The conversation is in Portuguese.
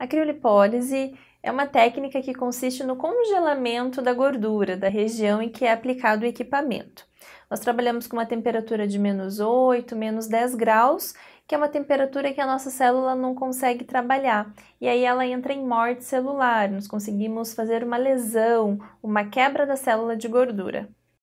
A criolipólise é uma técnica que consiste no congelamento da gordura da região em que é aplicado o equipamento. Nós trabalhamos com uma temperatura de menos 8, menos 10 graus, que é uma temperatura que a nossa célula não consegue trabalhar. E aí ela entra em morte celular, nós conseguimos fazer uma lesão, uma quebra da célula de gordura.